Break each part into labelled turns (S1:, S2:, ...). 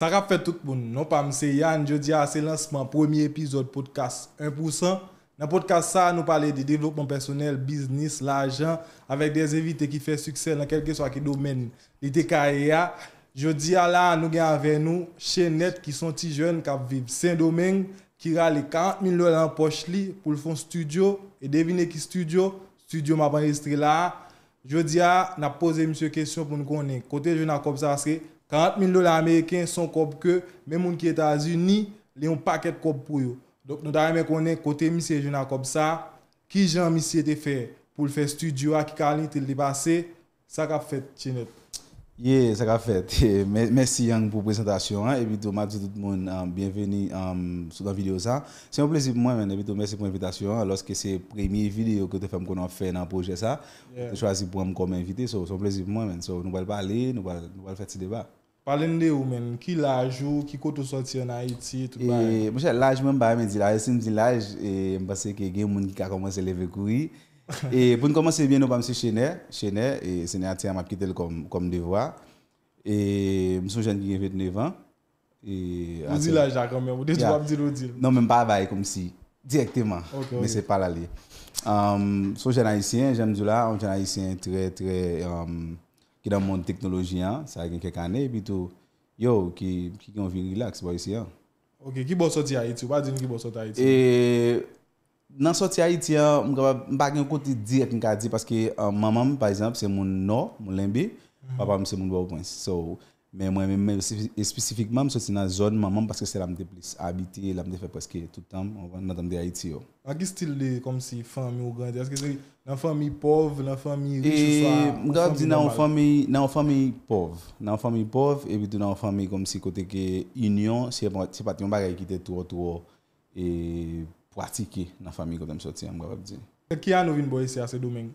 S1: Sa rap fet tout bon, nou pa mse Yann, jodi a se lansman premier epizod podcast 1%. Na podcast sa, nou pale de devlopman personel, biznis, lajan, avek de zevi te ki fe suksel nan kelke swa ki domen li te kare ya. Jodi a la, nou gen anven nou, chenet ki son ti jwen kap vib Saint-Domingue, ki rale 40.000 lor an poch li pou l fon studio, e devine ki studio, studio mapan listri la. Jodi a, na pose mse kestyon pou nou konen kote jwen akop sa aske, 40 000 dollars américains sont comme que même les États-Unis, ils ont un paquet de pour eux. Donc nous devons connaître côté monsieur Juna comme ça, qui Jean monsieur était fait pour le faire studio à qui qualité il passé, ça qu'a fait Chinette.
S2: Yeah, ça qu'a fait. Merci Yang pour la présentation hein. et puis à tout le monde hein, bienvenue um, hein, sur la vidéo C'est un plaisir pour moi et puis merci pour l'invitation lorsque c'est la première vidéo que tu fais qu'on fait dans le projet ça. Yeah. choisi pour moi comme invité, c'est un plaisir pour moi So, nous allons parler, nous allons faire ce débat.
S1: Palende ou men, ki laj ou, ki koto soti an Haiti, tout bae?
S2: Mwen chè, laj mwen bae me di laj, non, si mwen di laj, mwen basè ke gen moun ki ka komanse leve koui. E pou mwen komanse bien nou ba mwen se chenè, chenè, se nè atè amap kitèl kom devwa. E mwen sou jen di gen 89 an. Mwen di laj laj koman, mwen deti wap di lo di? Nan mwen bae bae koman si, direktèman, mwen se pala li. Sou um, jen haitien, jen mwen di laj, mwen jen haitien trè trè... Um, ki dan moun teknoloji an, sa gen kek ane, bitou, yo, ki gen vi relax, boy, si an.
S1: Ok, ki bon soti a iti? Wajin ki bon soti a iti?
S2: E, nan soti a iti an, mba gen koti di ek, mka di, paske mamam, pa esamp, se moun no, moun lembi, mhm. papam se moun wawopensi, so... Mwen mwen mwen mwen, spesifikman mwen soti nan zon manman paske se lamde plis, habite, lamde fe pweske toutan, nan damde Haiti yo.
S1: Aki stil de kom si fami ou grandi? Aske se nan fami pov, nan fami richousa? Mwen gwa apdi
S2: nan fami pov, nan fami pov, e bitou nan fami kom si koteke union, se pati yon bagay kitet tou ou tou ou, e pratike nan fami kote mwen soti, mwen gwa apdi.
S1: Ki an nou vin boye se a se domeng?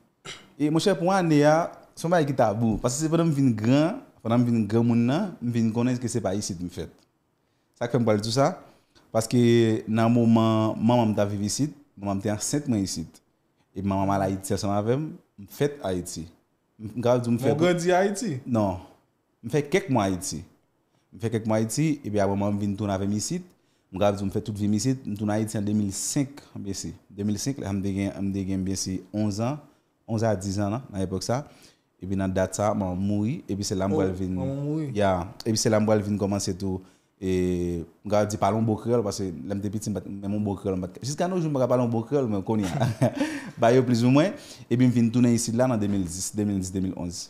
S1: E mwen chèp, mwen ane ya,
S2: se mwen bagay kitabou, paske se pou nan vin grand, Fonan m vin gremoun nan, m vin konez ke se pa isit mi fet. Sak fèm pali tout sa. Paske nan mouman, maman m ta vivi isit, maman m te an sent mwen isit. E maman m ala iti seman avem, m fet a iti. M gav di m fè... Mouman di a iti? Non. M fè kek mwa iti. M fè kek mwa iti, e bi abon m vin ton avem isit. M gav di m fè tout vi mi isit, m ton a iti an 2005. 2005, m degen m bese 11 an, 11 an a 10 an nan epok sa. Et puis dans data m'a mouri et puis c'est là Il y a, et puis c'est là moi oh, vient commencer tout et on dit parlons beaucoup parce que l'aime depuis même mon jusqu'à nous je me parlons beaucoup mais connait bah plus ou moins et puis me de tourner ici là en 2010 2010 2011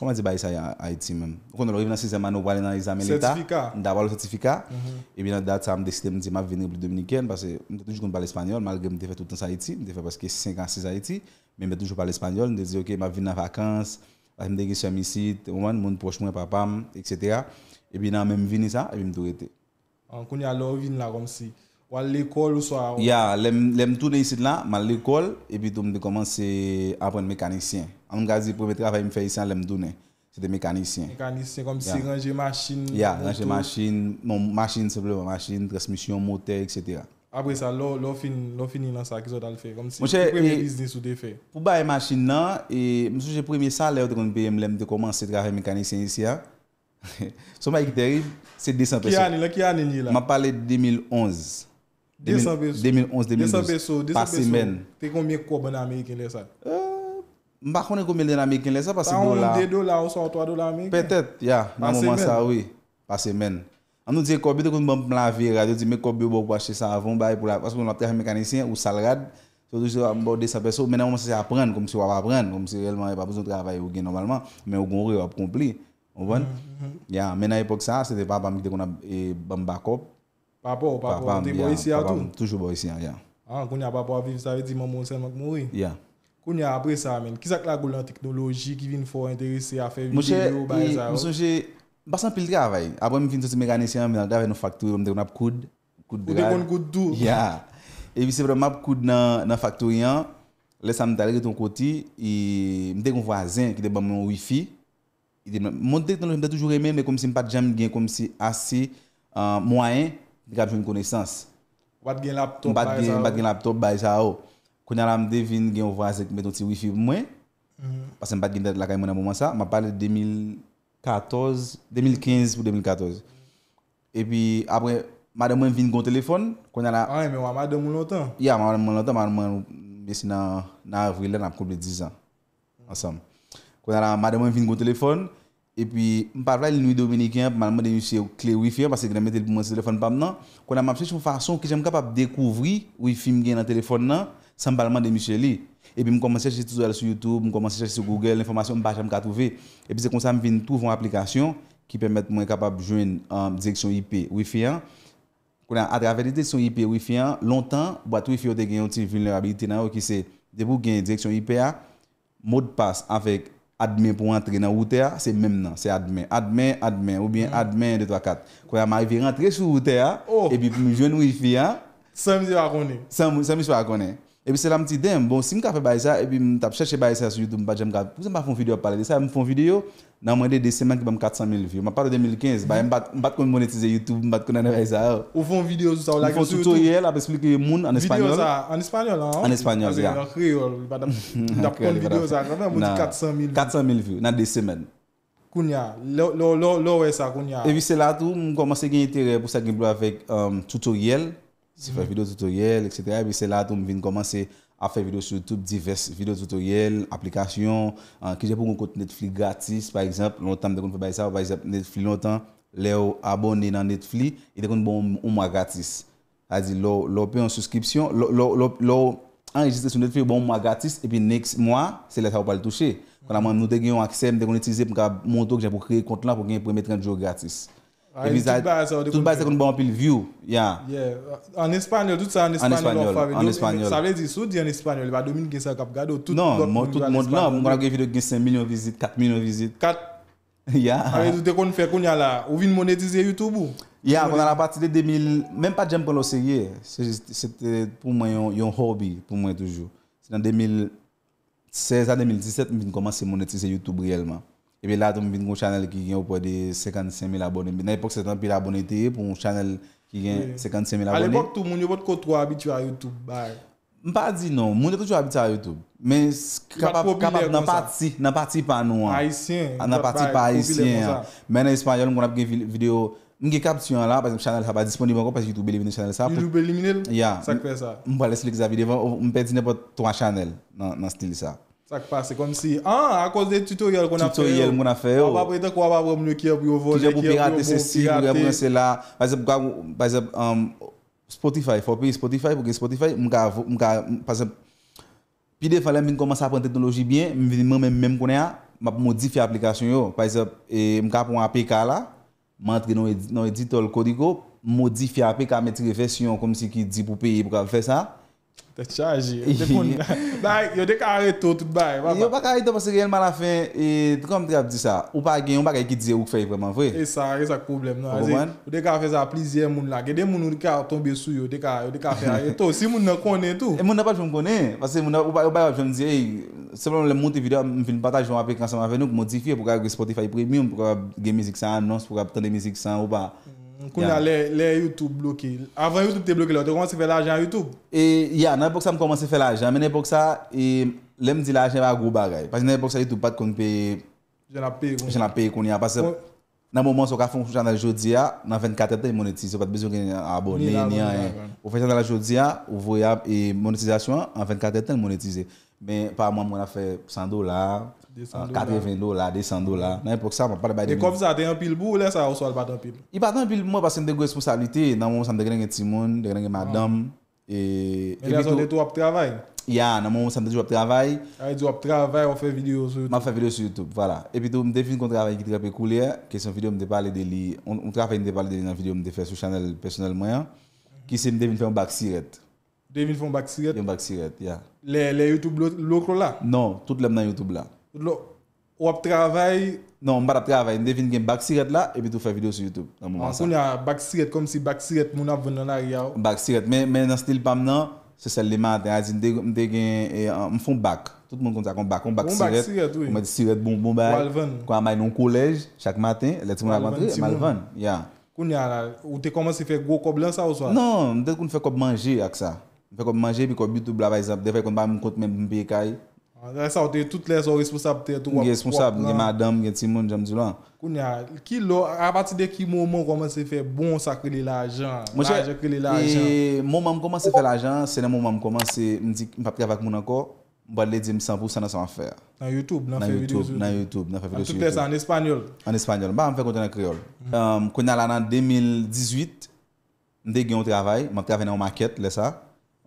S2: comment dire ça à Haïti même quand on arrive dans 6e année on va aller dans l'examen l'état d'avoir le certificat mhm. et bien date ça me décidé me dire m'a venir République dominicaine parce que je toujours parle espagnol malgré que fait tout le temps Haïti me fait parce que 5 ans 6 Haïti mais me toujours parle espagnol me dire OK m'a venir en vacances me dire que ici on mon proche moi papa etc. et bien dans même venir ça et me tout été
S1: on connaît alors venir là comme si ou à l'école ou soit ya
S2: l'aime tourner ici là mal l'école et puis donc de commencer à apprendre mécanicien Am gazi le travail travail que je isan ici, c'était me mécanicien de mécanicien. Mécanicien, yeah. si ranger Machine, yeah, ranger machine, Non, machine machine, transmission, moteur, etc.
S1: Après ça, ça fin, fini nan sa ki zot al fait comme si le premier ou de fè.
S2: Pou Pour machin nan, là, et jè premye sa de le de commencer à travailler mécanicien ici. Hein. Ce 200 pesos. la, qui 2011. 200 2011, 2012. pesos, pesos. Par semaine.
S1: Mpa kone koume lè nan mèkèn lè sa pa se goun la. Ta ou 1-2 dola ou 100-3 dola mèkèn? Pe
S2: tèt, ya. Pas semen? Mpa mwen sa, wè. Pas semen. An nou diye koubi te koun bèm plan vira, diye diye mè koubi ou bòk wache sa avon, bè yè pou la, pas pou mèkèn mekanisyen ou salrad, sou toujou mbòk de sa pe sou, mènen ou mwen se apren, koum se wap apren, koum se relman yè pa pouzou travay ou gen normalman, mè ou goun rè wap koumpli, ou ven? Mm-hmm. Ya, mènen epok sa, se te
S1: Koun ya apre sa men, kizak la goun lan teknoloji ki vin fò interese a fè yon video ba yon e, sa ou? Monsonje,
S2: basan pil di avay, apwen vin sosi meganisyen, mi nan davè nou faktour, mwen te kon ap koud. Koud de kon koud d'ou? Ya, evi se vreman ap koud nan faktour yan, lè sa mwen talegè ton koti, mwen te kon vwa zin ki te ban mwen wifi. Mwen te kon lòj mwen te toujou reme, mwen kom si mpad jam gen kom si ase mwayen, mwen kap joun konesans.
S1: Wad gen laptop
S2: ba yon sa ou? Quand on a devine qu'on voit avec mes petits wifi moins mm-hmm. parce que pas de la caille à moment ça, m'a parlé de 2014, 2015 ou 2014. Et puis après madame vient gon téléphone qu'on a la
S1: Ah mais moi madame longtemps.
S2: Ya madame longtemps, madame mais c'est dans avril on a complété 10 ans ensemble. Quand a la madame vient gon téléphone et puis me parle nuit dominicain m'a demandé monsieur clé fi parce que mettre mon téléphone pas maintenant qu'on a m'a chercher une façon que j'aime capable découvrir wifi gain dans téléphone là sans parler de Micheli. Et puis, je commence à chercher sur YouTube, je commence à chercher sur Google, l'information que je pas trouver. Et puis, c'est comme ça que je trouve une application qui permet de capable de joindre en direction IP Wi-Fi. Hein. À travers la direction IP Wi-Fi, hein, longtemps, la Wi-Fi a une vulnérabilité hein, qui c'est de vous gagner direction IP, mot de passe avec admin pour entrer dans route, c'est même non, c'est admin, admin, admin, ou bien mm. admin 2, 3, 4. Quand je suis rentrer sur routeur, oh. et puis je joindre Wi-Fi, Ça me dire à connaître. me et puis c'est là que je me dis, bon, si je fais ça, et puis je cherche ça sur YouTube, je me dis, pourquoi je fais une vidéo parler de ça Je fais une vidéo, dans moins de deux semaines, me 400 000 vues. Je parle de 2015, je ne sais pas monétiser YouTube, je ne sais pas ça.
S1: Ou font une vidéo sur ça, ou la vidéo. Ils font tutoriel,
S2: ils expliquer les monde en espagnol. En
S1: espagnol, hein En espagnol, c'est En créole, d'après une vidéo, ça, quand même, 400 000 vues.
S2: 400 000 vues, dans deux semaines.
S1: Kounya, là, ça, Kounya. Et puis
S2: c'est là que je commence à gagner intérêt pour ça, avec euh, tutoriel. Se fè videotutoyel, etc. Bi se la toum vin komanse a fè video sou YouTube, diverse videotutoyel, aplikasyon, ki euh, jè pou kon kont Netfli gratis, par ekzamp, loutanm dekoun fè bay sa, vay zèp Netfli loutan, le ou abone nan Netfli, e dekoun bon mou mwa gratis. Azi, loupè an suskipsyon, loupè an enregistre sou Netfli, bon mou mwa gratis, e pi next mwa, se lè sa wapal touche. Kwa nanman nou dekoun aksem, moun dekoun etize pou ka monto ki jè pou kreye kont lan, pou gen pou emetre an jou gratis.
S1: Tout I, Tutba
S2: se kon bon pil view, ya.
S1: Yeah, an espanyol, tout sa an espanyol. An espanyol. Sa vle di sou di an espanyol, va do min gen sa kap gado, tout le moun Non, tout moun nan, moun gwa gen
S2: video gen 5 milyon vizit, 4 milyon vizit. 4? Ya. A tout
S1: di te kon fè kon ya la, ou vin monetize YouTube ou?
S2: on kon la partie de 2000, menm pa jem kon lo seye, se te pou mwen yon hobby, pou mwen toujou. Se nan 2016 a 2017, mwen komanse monetize YouTube reyelman. Epe la tou mwen vin kon chanel ki gen ou pwede 55000 abonembe. Na epok se ton pi l'abonete e pou mwen chanel ki gen 55000 abonembe. A l'epok
S1: tou moun yo pot koutou abitou a YouTube baye?
S2: Mwen pa di non, moun yo koutou abitou a YouTube. Men kapap nan pati, nan pati pa nou an.
S1: Aisyen. Nan pati pa aisyen an.
S2: Men en Espanyol mwen kon ap gen video. Mwen gen kapti yon la, pas yon chanel sa pa disponible an kon pas YouTube belimine chanel sa. YouTube belimine? Ya. Sak fe sa? Mwen pa leslik za video, mwen pa di nan pot 3 chanel nan stil sa.
S1: Ça passe, c'est comme si, ah, à cause des tutoriels qu'on a fait. Tutoriels oh. qu'on a fait. Ah, on oh. va quoi, on va prendre le qui est pour voler. Qui est pour pirater ceci, pour pirater
S2: cela. Par exemple, um, Spotify, il faut payer Spotify pour que Spotify, par exemple, puis des fois, je commence à prendre la technologie bien, même même qu'on est là, je modifie l'application. Par exemple, je prends un APK là, je rentre dans l'éditeur Codigo, modifier l'APK, mettre version comme si qui dit pour payer pour faire ça.
S1: Te chaje,
S2: yon dek a reto tout bay. Yon bak a reto pwase reyelman la fen, non, tout kon mwen dek ap di sa, ou pa gen yon bak a ekidize ouk fey preman vwe?
S1: E sa, rey sa koublem nou a, zi, yon dek a fey sa plizye moun la, ge de moun ou di ki a tombe sou yon dek a reto, si moun nan konen tou. E moun nan pa joun konen, pwase
S2: moun nan, ou bay wap joun di ey, seplon mwen le mwote videyo, mwen fin pataj yon api kranseman ven nou ki modifiye pou ka Spotify premium, pou ka ge mizik san anons, pou ka ten de mizik san ou pa. Mm. Koun nan
S1: lè YouTube bloke, avan YouTube te bloke lè, te komanse fè l'ajan YouTube? E, ya, nan epok sa m komanse fè l'ajan, men
S2: epok sa, e, lè m di l'ajan wè akou bagay. Pansi nan epok sa lè, tou pat kon pè,
S1: jen apè
S2: kon yon. Pansè, nan mouman sou ka foun foun jandal jodi ya, nan 24 eten yon monetize, wè pat bezong yon abone, yon yon yon. Ou foun jandal jodi ya, ou vwoy ap, e, yon monetizasyon, nan 24 eten yon monetize. Men, pa mwen mwen a fè 100 dolar... Katre 20 do la, 200 do la. Nan yon poksa, mwen pati baye 2.000. E konvisa, dey
S1: an pil bou ou len sa ou so al bat an pil?
S2: I bat an pil mwen pasen dey gwe esponsabilite. Nan mwen san dey genye Timon, dey genye Madame. E dey an son dey
S1: tou ap travay?
S2: Ya, nan mwen san dey jou ap travay. A yon jou ap travay, ou fe video sou YouTube? Ou fe video sou YouTube, wala. E pi tou mwen defin kon travay ki trepe kou le, ke son video mwen dey pale de li, mwen travay mwen dey pale de li nan video mwen dey fe sou channel personel mwen, ki se mwen devin fè yon bak siret. Devin
S1: Ou ap travay?
S2: Non, mba ap travay. Nde vin gen bak siret la, epi tou fè video sou YouTube.
S1: Koun ya, bak siret, kom si bak siret moun ap vè nan a riaw.
S2: Bak siret, men nan stil pam nan, se sel le maten, a zin de gen, e, mfoun bak. Tout moun kontakon bak. Mwen bak siret, mwen bak siret bon bon bay. Mwalvan. Kwa may nou koulej, chak maten, lè ti mwan ap vè nan, mwalvan.
S1: Koun ya, ou te komansi fè go kob lan sa ou so?
S2: Non, mwen fè kob manje ak sa. Mwen fè kob manje, mwen kob youtube la vè z
S1: A ah, pati de ki moun moun koman se fe bon sa krele la ajan?
S2: Moun moun moun koman se fe la ajan, se ne moun moun moun koman se mwen dik mwen pap kreva k moun anko, mwen ba le di mwen 100% nan sa mwen fe.
S1: Nan YouTube nan fe videos yo? Nan YouTube nan fe videos yo. An tout les an espanyol?
S2: An espanyol, ba mwen fe konten an kreol. Kwenye ala nan 2018, mwen de gen yon travay, mwen travay nan yon maket lesa.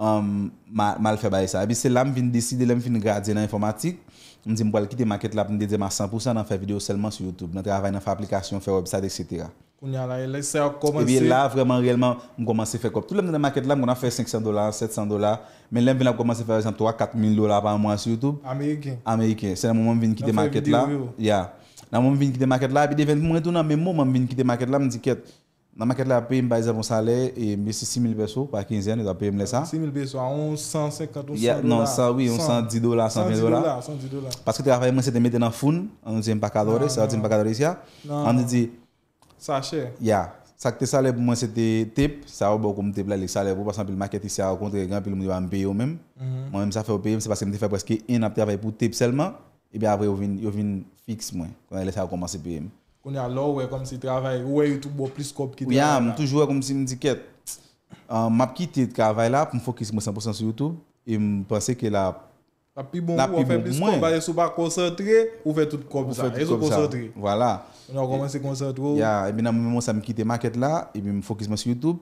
S2: Um, mal faire fait ça. Et c'est là que décider, je viens graduer dans l'informatique. Je me dis, je quitter quitter market là, je me dis, 100% dans faire vidéo seulement sur YouTube, dans travail, dans faire application, faire website, etc.
S1: Et
S2: puis là, vraiment, réellement, je commence à faire comme tout le monde dans market là, on a fait 500 dollars, 700 dollars, mais là, on commencé à faire, par exemple, 3 4 dollars par mois sur YouTube. Américain. Américain. C'est le moment où je viens quitter market là. Yeah. Dans le moment où je viens quitter market là, puis je viens quitter market là, je me dis, dans la maquette, la paye par exemple salaire et 6 000 pesos par quinzaine, la paye ça. 6 000
S1: pesos à 150 ou 100 Non, ça oui, 110 dollars, 120 dollars.
S2: Parce que travail, moi, c'était mettre dans le four, on dit pas cadre, ça dit pas cadre ici. On dit. Ça, cher. Yeah. Ça c'était salaire pour moi c'était tip, ça a beaucoup tip là les salaires pour passer le market ici au contraire grand puis me payer au même. Mhm. Moi même ça fait au payer c'est parce que me fait presque un travail pour tip seulement et bien après il vient il vient fixe moi quand elle ça a commencé payer
S1: qu'on a là ouais comme si travail ouais YouTube bon plus cop qui Oui, ah, toujours
S2: comme si me dit que euh, m'a quitté le travail là pour me focus 100% sur YouTube et me penser que la
S1: la plus bon ou fait plus cop parce pas concentré ou fait tout comme ça et concentré.
S2: Voilà. On a commencé concentrer. Ya et bien moment ça me quitte market là et puis me focus sur YouTube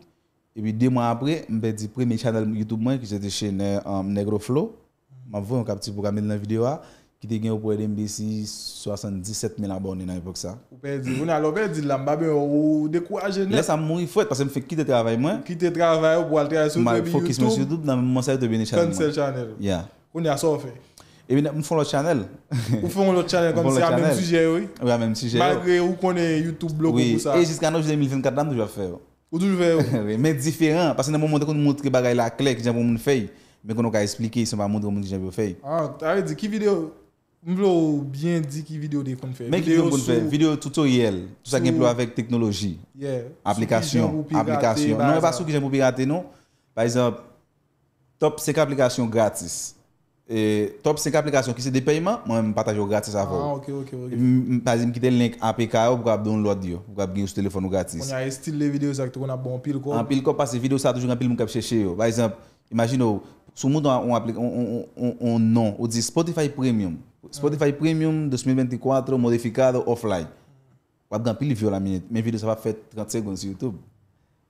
S2: et puis deux mois après me dit premier channel YouTube moi qui c'était chez euh, Negro Flow m'a vu un petit programme dans la vidéo Ki te gen ou pou edem bè si 77.000 abonè nan epòk sa. Ou
S1: pe di, ou nan lò pe di, lè mba bè ou dekou ajenè. Lè sa m
S2: mouni fwèt, pasè m fè ki te travè mwen. Ki te travè ou pou altè a yon YouTube. M fòkis m yon YouTube nan m monsè yon YouTube yon channel mwen. Konn se channel. Ya. Ou nè a son fè? E bè m fòn lò channel.
S1: Ou fòn lò channel, konn si a mèm sujè yon. Ou a mèm sujè yon. Bagre ou konn yon YouTube blok ou pou sa. E jiskan nou jwè 2024 dan, ou jwè fè yon. Mwen vlo ou byen di ki video dey foun fè. Mwen ki video foun fè, video
S2: tutorial, tout sa gen plou avek teknoloji, aplikasyon, aplikasyon. Mwen wè pa sou ki gen plou pi gate nou. Par exemple, top 5 aplikasyon gratis. E top 5 aplikasyon ki se depayman, mwen pataj yo gratis avon. Ah, ok, ok, ok. Par exemple, mwen kite lenk apika yo pou kap download yo, pou kap giyo sou telefon yo gratis. Mwen ya
S1: estil le video sa ki te kon ap bon pil kop. An pil
S2: kop, parce video sa toujoun an pil moun kap chèche yo. Par exemple, imagine ou. Soumoud, on non. Ou di Spotify Premium. Spotify Premium 2024 modifikado offline. Wadgan, pi li vyo la minute. Men video sa va fet 30 segundos YouTube.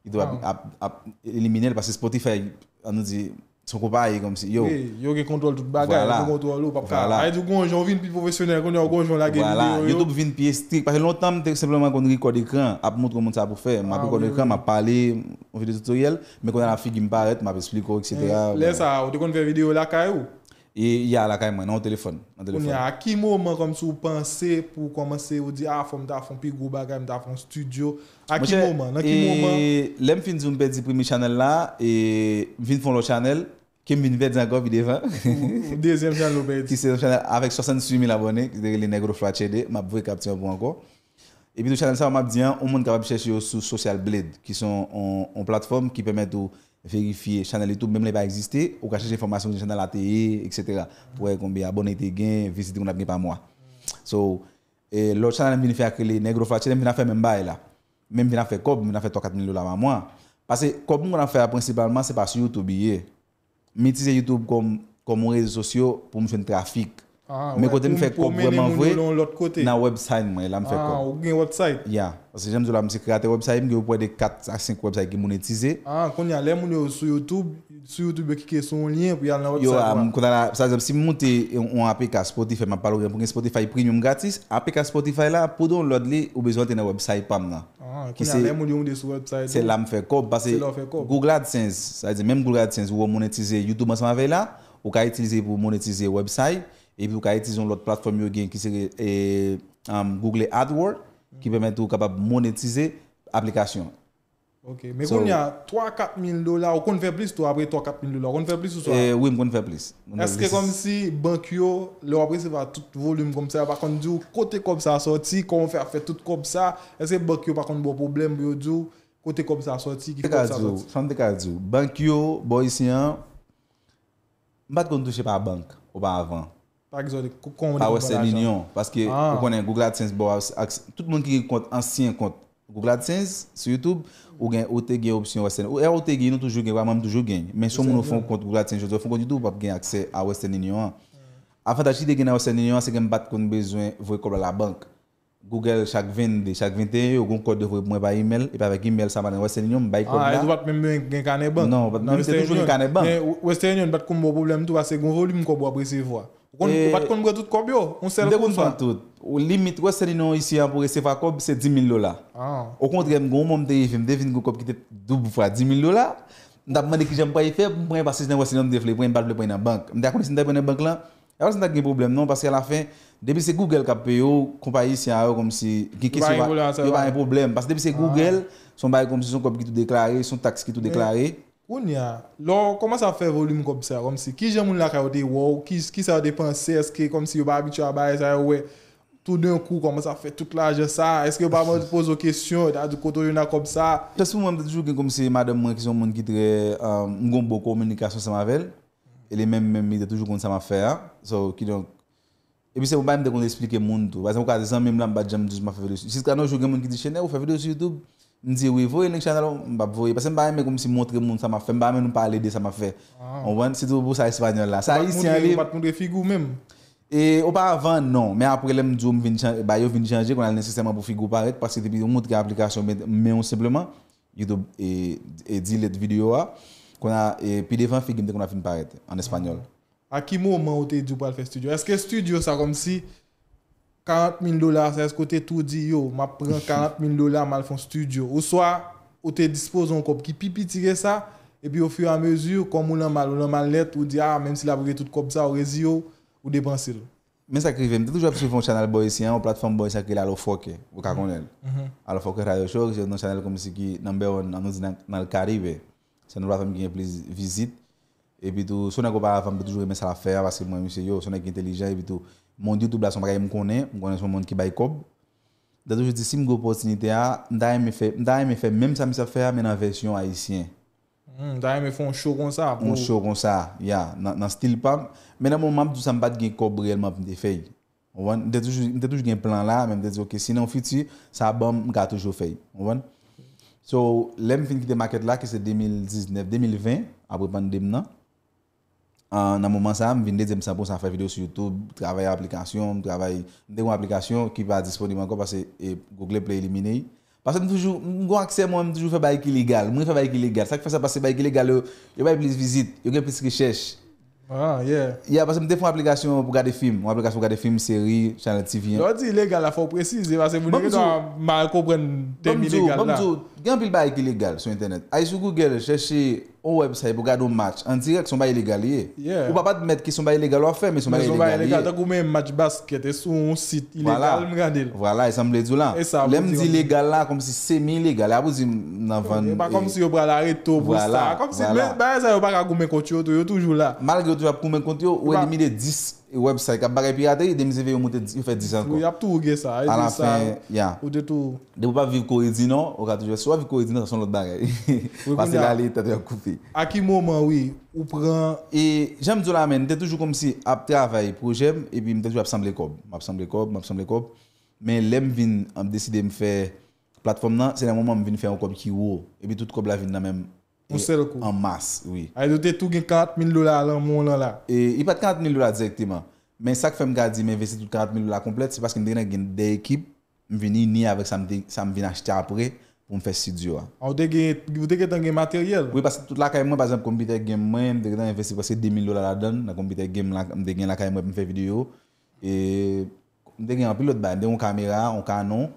S2: I do ap eliminele parce Spotify, anou di... Son kou pa ye kom si yo.
S1: Yo ge kontrol tout bagay, yo ge kontrol loupa pa. Ayo di konjon, vin pi profesyonel, konyon konjon la geni deyo yo. Youtube
S2: vin pi estrik, pake lontan mte eksepleman konon ki kode ekran, ap mout konon sa pou fè. Ma kode ekran, ma pale, vide tutorial, me konon la figi mparet, ma pespliko, etc. Le
S1: sa, ou te konon fe video lakay ou?
S2: E ya lakay man, nan o telefon. Aki
S1: mouman kom si ou panse pou komanse ou di a fom ta fom pi kou bagay, mta fom studio. Aki mouman, aki mouman.
S2: Lem fin zoun pe di qui m'a fait encore vidéo. Deuxième channel Qui c'est avec 68 000 abonnés, qui les négro flachés, m'a vu capturer pour encore. Et puis, le channel, ça m'a dit, un hein, monde capable de chercher sur Social Blade, qui sont une plateforme qui permet de vérifier channel YouTube, même les pas existé, ou chercher des informations sur channel ATI etc. Pour combien d'abonnés tu gain, visiter qu'on a gagné par mois. So, l'autre channel, il fait que les négro je il a fait même bail là. Même si a fait cob, je a fait 3-4 000 dollars par moi Parce que comme on a fait principalement, c'est pas sur YouTube sur YouTube comme, comme réseaux sociaux pour me faire du trafic.
S1: Mwen kote mwen fèkob wèman vwe
S2: nan website mwen, lèm fèkob. Ou gen website? Ya. Se jèm zèm zèm la mwen se kreatè website mwen, ah, yo pou wè de 4 a 5 website gen monetize.
S1: A, kon yalèm mwen yo sou YouTube, sou YouTube e kike sou onlien pou yalèm nan website mwen? Yo,
S2: kon alèm, sa zèm si mwen te, yon aplika Spotify, mwen palo gen pou gen Spotify Premium gratis, aplika Spotify la, pou download li, ou bezwèl tenè website pam nan.
S1: Ah, a, kon yalèm mwen yo mwen de sou website mwen. Se lèm
S2: fèkob, basè Google AdSense, sa zèm mèm Google Ad et puis vous pouvez une l'autre plateforme qui est eh, um, Google AdWords qui mm-hmm. permet de monétiser l'application.
S1: Ok, mais vous y avez 3-4 000 dollars, vous pouvez faire plus ou après 3-4 000 dollars, vous pouvez faire plus ou eh, Oui,
S2: vous pouvez faire plus. Est-ce que comme
S1: si Bankio, le après c'est pas tout volume comme ça, par contre, du côté comme ça sorti, comment faire faire tout comme ça, est-ce que Bankio par contre, bon problème, vous avez dit, côté comme ça sorti, qui fait comme ça
S2: sorti? Bankio, bon ici, hein, je ne touche pas à la banque, ou pas avant.
S1: Pa wese linyon. Paske ou konen
S2: Google Adsense bo. Tout moun ki kont ansyen kont Google Adsense se YouTube ou gen OT gen opsyon wese linyon. Ou er OT gen nou toujou gen, waman toujou gen. Men sou moun nou fon kont Google Adsense, jou fon kont YouTube wap gen aksè a wese linyon. A fantasi de gen a wese linyon se gen bat kon bezwen vwe kobra la bank. Google chak vendè, chak vendè, ou kon kod de vwe mwen pa email, e pa vek email sa manen wese linyon, mwen bay kobra. A, ah, etou
S1: bat men mwen gen kane bank? Non, wese linyon bat kon mwen problem tou a se kon volim kou bo apresivwa. Eh, pat kon mwen tou t kop yo? Mwen te kon mwen
S2: tou. Ou limit wè se li nou y si an pou reseva kop se 10.000 lola. Ah. Ou kontre mwen kon mwen mwen te ife mwen devin kou kop ki te dub pou fwa 10.000 lola. Mwen tap mwen de ki jen mwen paye fe pou mwen pre yon pasi se nan wè se li nou mwen defle pre yon bal ple pre yon bank. Mwen de akwen se nte pre yon bank lan, yon e wè se nte akwen yon problem nan. Pase yon la fin, debi se Google kap pe yo, kompaye yon si an yo kom se gike se yo pa yon problem. Pase debi se ah. Google, son baye kom se yon kop ki tou deklare, yon son taks ki tou deklare.
S1: O nya, lò, koman sa fè volume kòp se a kòm si? Ki jè moun la kèwote wò? Ki sa wè de panse? Eseke, koman si yo ba abitua baye sa yò wè? Tout dè yon kou koman sa fè tout la jè sa? Eseke, yo ba mòt pou pou pou sou kèsyon? Eta, du koto yon la kòp sa? Jè sou
S2: mwen mèm te toujou gen kòm si madè mwen kèsyon moun kitre mgon bò kòm, mèm ni kèsyon sa mèvel. E le mèm mèm mèm, mèm mèm, mèm mèm, mèm mèm. Jè toujou kon sa Ndiye wè, voye lèk chanel wè, mbap voye. Pasè mba mè koum si montre moun, sa mba fè. Mba mè nou pale de sa mba fè. On wèn, sitou pou sa espanyol la. Pat moun dre figou mèm? E, opa avan, non. Mè apre lèm djoum vini chanjè, kon al nè sistèman pou figou paret, pasè depi moun montre aplikasyon mè, mè ou sepleman, YouTube e dilet videyo a, kon a, e pidevan figou mè, kon al vini paret, an espanyol.
S1: A ki mou oman ote djoum pale fe studio? Eske studio sa kom si... 40 000 dollars, c'est ce côté tout dit, yo, m'a prends 40 000 dollars, mal un studio. Ou soit, ou te dispose un cop qui pipi tire ça, et puis au fur et à mesure, comme on a mal, on mal lettre, ou dit, ah, même si la brûlé tout comme ça, ou résio, ou dépenser.
S2: Mais ça crée, je toujours sur mon channel boy ici, une plateforme boy, ça crée la Lofoque, ou Kakonel. Alors, Foque Radio Show, c'est un channel comme si qui, number one, dans le Caribe. C'est une plateforme qui a plus visite Et puis tout, si on n'a pas la femme, toujours aimer ça à faire, parce que moi, monsieur, yo, si est intelligent, et puis tout. Mwen diyo tou bla son mwen kone, mwen kone son mwen ki bay kob. Nde tou jè disi mwen gò pòstinite a, mwen da yon mè fè, mwen da yon mè fè, mèm sa mè sa fè a, mè nan versyon Haitien.
S1: Mwen da yon mè fè, mwen show kon sa. Mwen show
S2: kon sa, ya, nan stil pang. Mè nan mwen mèm, tou san bat gen kob reyelman pwende fèy. On wè, nde tou jè gen plan la, mèm de diyo, ok, sinan fè ti, sa abam, mwen gà tou jò fèy. On wè, so, lèm fin ki te maket la ki se 2019-2020, apwè pandem nan. nan mouman sa, m vin de di m san bon, pou san fay video sou YouTube, travaye aplikasyon, m travaye, m deyon aplikasyon ki pa dispon di m an kon, pase Google Play elimine yi. Pase m toujou, m gwa akse mwen m toujou fè bayek iligal, m wè fè bayek iligal, sak fè sa pase bayek iligal yo, yo baye plis vizit, yo gen plis ki chèche.
S1: Ah, yeah.
S2: Ya, pase m defon aplikasyon pou gade film, m aplikasyon pou gade film, seri, chanel TV. Yo
S1: di iligal la fò prezise, vase bon, m wè di nan mal kòpren temi iligal la. M tou,
S2: m tou, gen pl O web saye pou gado match, an direk somba ilegal ye. Ou pa pa dmet ki somba ilegal wafè, mè somba ilegal ye. Mè somba ilegal ta
S1: koumè match basket e sou sit ilegal
S2: mkande. Vwala, e sa mle dzou lan. E sa mle dzou lan. Lèm di ilegal lan, kom si semi ilegal, apou zi nanvan...
S1: E pa kom si yo pralare to pou sa. Vwala, vwala. Mè sa yon pa koumè konti yo tou yo toujou la. Malge yo
S2: toujou ap koumè konti yo, ou elimine dis... Website kap bagay piyate, yi demize ve yon mwote yon fè disan ko. Yon ap touge
S1: sa, yon ap touge sa. A la fèn, ya. Ou de tou.
S2: De pou pa viv korezino, ou ka toujwe. Swa viv korezino, son lot bagay. Pase rali, tatwe yon koufe.
S1: A ki moman, oui, ou pran. E jèm
S2: djou la men, de toujou kom si ap travay projèm, e pi mwen te djou ap samble kob. Mwen ap samble kob, mwen ap samble kob. Men lem vin am deside mwen fè platform nan, se nan moman mwen vin fè an kob ki wo, e pi tout kob la vin nan menm. Mwen se re kou? An mas, oui.
S1: Ay do te tou gen 40.000 lola lan moun lan la?
S2: E, i pat 40.000 lola direkti man. Men sa ke fèm gadi mwen investi tout 40.000 lola komplet, se paske mwen degene gen de ekip, mwen vini ni avèk sa mwen vini achiti apre, pou mwen fè studio. An, mwen degene, mwen degene tan gen materyel? Oui, paske tout la kèm wè, pasèm kompite gen mwen, mwen degene investi paske 10.000 lola la don, nan kompite gen mwen degene la kèm wè mwen fè video. E, mwen degene an pilot bè, mwen degene an kamera, an kanon,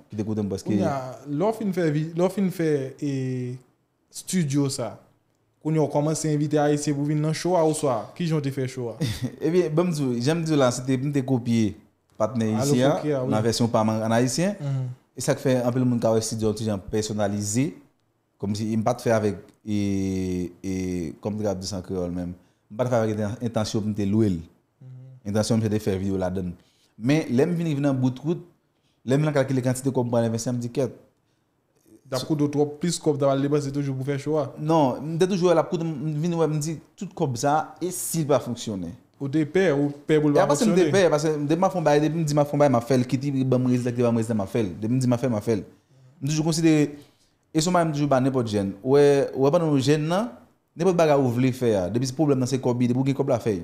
S1: studio ça qu'on on commencé à inviter haïtiens pour venir dans show ou soir qui j'ont fait show
S2: Eh bien bon j'aime dire là c'était pour ah, hein, copier copier ah partenaire ici la version pas en haïtien mhm. et ça fait un peu le monde qui a studio personnalisé comme si ne ne pas faire avec et et comme tu as dit créole même pas faire avec intention l'intention louer mhm. intention de faire vidéo là-dedans mais l'aime venir dans bout de route l'aime calculer quantité comme pour je me dit Dap kout do tou wop plis kop da wale, le ba se toujou pou fè chowa? Non, m de toujou wè l ap kout, m vini wè m di, tout kop za, e si wè pa fonksyonè.
S1: Ou de pe, ou pe wè pa fonksyonè? E ap
S2: wè se m de pe, m depe ma fon bè, m depe m di ma fon bè, ma fèl, kiti, m depe m wèzite, m depe m wèzite, ma fèl, m depe m di ma fèl, ma fèl. M depe jou konside, e souman m depe jou wè pa nepot jèn, wè, wè pa nou jèn nan, nepot baga wè vle fè ya, depi se problem nan se kop bi, depi wè kop la fèy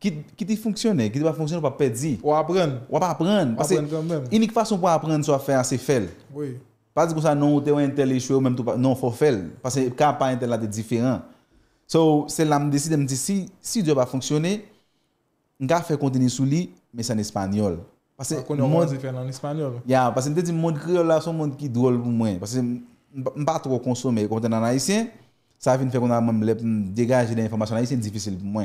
S2: qui, qui te fonctionner, qui ne pas fonctionner, pas perdre. Ou apprendre. Ou pas apprendre. Parce que l'unique façon pour apprendre, c'est faire, c'est faire. Oui. Pas dire que ça, non, tu es un tel ou même pas. Non, faut faire. Parce que quand pas un tel là, c'est différent. Donc, c'est là que je décide, de me dis, si, si Dieu va fonctionner, je vais faire continuer sous lui, mais c'est en espagnol.
S1: Parce ah, que le monde différent en espagnol.
S2: Oui, parce que je dis, le monde créole là, c'est monde qui drôle pour moi. Parce que je ne pas trop consommer. Quand on est haïtien, ça vient faire qu'on a même dégager des informations haïtiennes, c'est difficile pour moi.